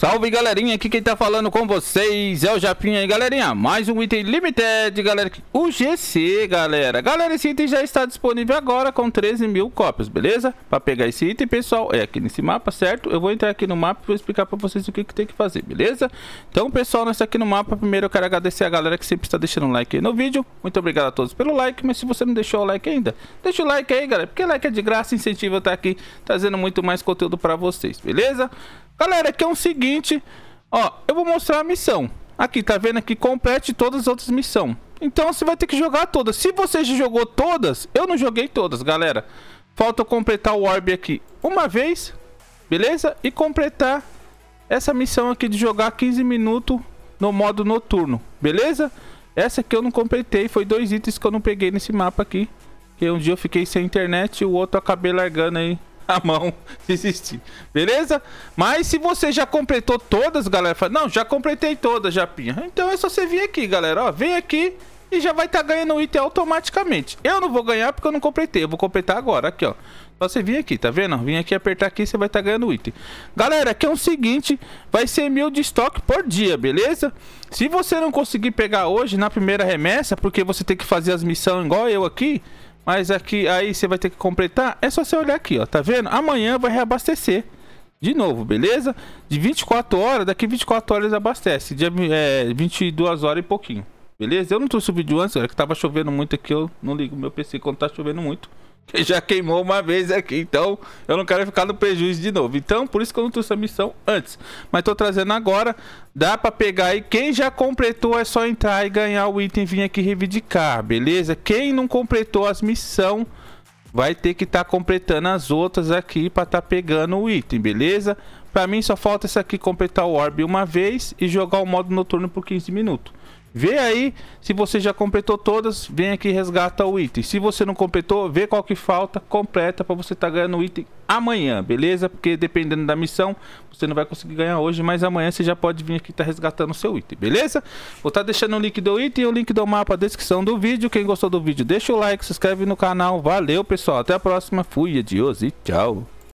Salve galerinha, aqui quem tá falando com vocês é o Japinha aí galerinha, mais um item limited galera, o GC galera Galera, esse item já está disponível agora com 13 mil cópias, beleza? Pra pegar esse item pessoal, é aqui nesse mapa, certo? Eu vou entrar aqui no mapa e vou explicar pra vocês o que, que tem que fazer, beleza? Então pessoal, nós tá aqui no mapa, primeiro eu quero agradecer a galera que sempre está deixando um like aí no vídeo Muito obrigado a todos pelo like, mas se você não deixou o like ainda, deixa o like aí galera Porque like é de graça, incentiva eu estar tá aqui trazendo muito mais conteúdo pra vocês, beleza? Galera, aqui é o seguinte, ó, eu vou mostrar a missão. Aqui, tá vendo que Complete todas as outras missões. Então você vai ter que jogar todas. Se você já jogou todas, eu não joguei todas, galera. Falta completar o orb aqui uma vez, beleza? E completar essa missão aqui de jogar 15 minutos no modo noturno, beleza? Essa aqui eu não completei, foi dois itens que eu não peguei nesse mapa aqui. Que um dia eu fiquei sem internet e o outro acabei largando aí a mão desistir. Beleza? Mas se você já completou todas, galera, fala, não, já completei todas, Japinha. Então é só você vir aqui, galera, ó, vem aqui e já vai estar tá ganhando o item automaticamente. Eu não vou ganhar porque eu não completei, eu vou completar agora, aqui, ó. Só você vir aqui, tá vendo? Vim aqui apertar aqui, você vai estar tá ganhando o item. Galera, aqui é o seguinte, vai ser mil de estoque por dia, beleza? Se você não conseguir pegar hoje na primeira remessa, porque você tem que fazer as missões igual eu aqui, mas aqui, é aí você vai ter que completar. É só você olhar aqui, ó. Tá vendo? Amanhã vai reabastecer. De novo, beleza? De 24 horas, daqui 24 horas abastece. Dia, é, 22 horas e pouquinho. Beleza? Eu não trouxe o vídeo antes, era que tava chovendo muito aqui. Eu não ligo meu PC quando tá chovendo muito que já queimou uma vez aqui, então eu não quero ficar no prejuízo de novo. Então, por isso que eu não trouxe a missão antes, mas tô trazendo agora. Dá para pegar aí, quem já completou é só entrar e ganhar o item e vir aqui reivindicar, beleza? Quem não completou as missões vai ter que estar tá completando as outras aqui para estar tá pegando o item, beleza? Para mim só falta esse aqui completar o orb uma vez e jogar o modo noturno por 15 minutos. Vê aí se você já completou todas, vem aqui e resgata o item. Se você não completou, vê qual que falta, completa para você estar tá ganhando o item amanhã, beleza? Porque dependendo da missão, você não vai conseguir ganhar hoje, mas amanhã você já pode vir aqui estar tá resgatando o seu item, beleza? Vou estar tá deixando o link do item e o link do mapa na descrição do vídeo. Quem gostou do vídeo, deixa o like, se inscreve no canal. Valeu, pessoal. Até a próxima. Fui, adios e tchau.